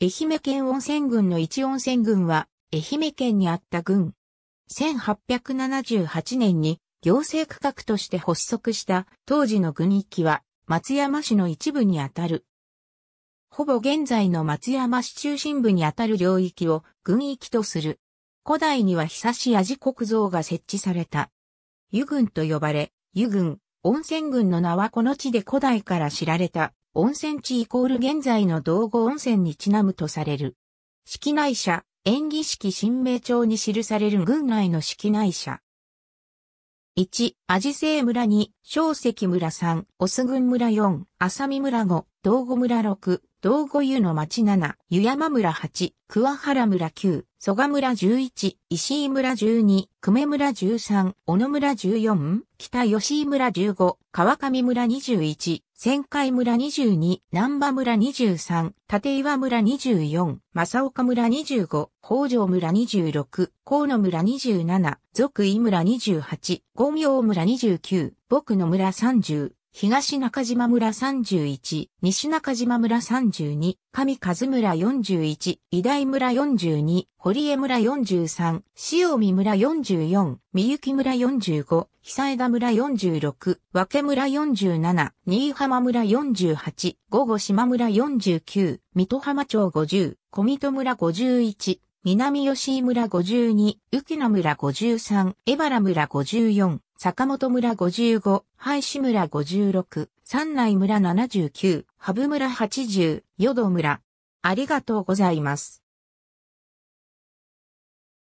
愛媛県温泉郡の一温泉郡は、愛媛県にあった郡。1878年に行政区画として発足した当時の郡域は松山市の一部にあたる。ほぼ現在の松山市中心部にあたる領域を郡域とする。古代には久し味国像が設置された。湯郡と呼ばれ、湯郡、温泉郡の名はこの地で古代から知られた温泉地イコール現在の道後温泉にちなむとされる。式内社、演技式新名帳に記される郡内の式内社。1、アジセイ村2、小石村3、オス郡村4、浅見村5、道後村6、道後湯の町7、湯山村8、桑原村9、蘇我村11、石井村12、久米村13、小野村14、北吉井村15、川上村21、仙海村22、南波村23、立岩村24、正岡村25、北条村26、河野村27、俗井村28、五明村29、僕の村30、東中島村31、西中島村32、上和村41、伊大村42、堀江村43、塩見村44、三幸村45、久枝村46、和家村47、新居浜村48、午後島村49、水戸浜町50、小水戸村51、南吉井村52、浮名村53、江原村54、坂本村55、廃止村56、三内村79、羽生村80、淀村。ありがとうございます。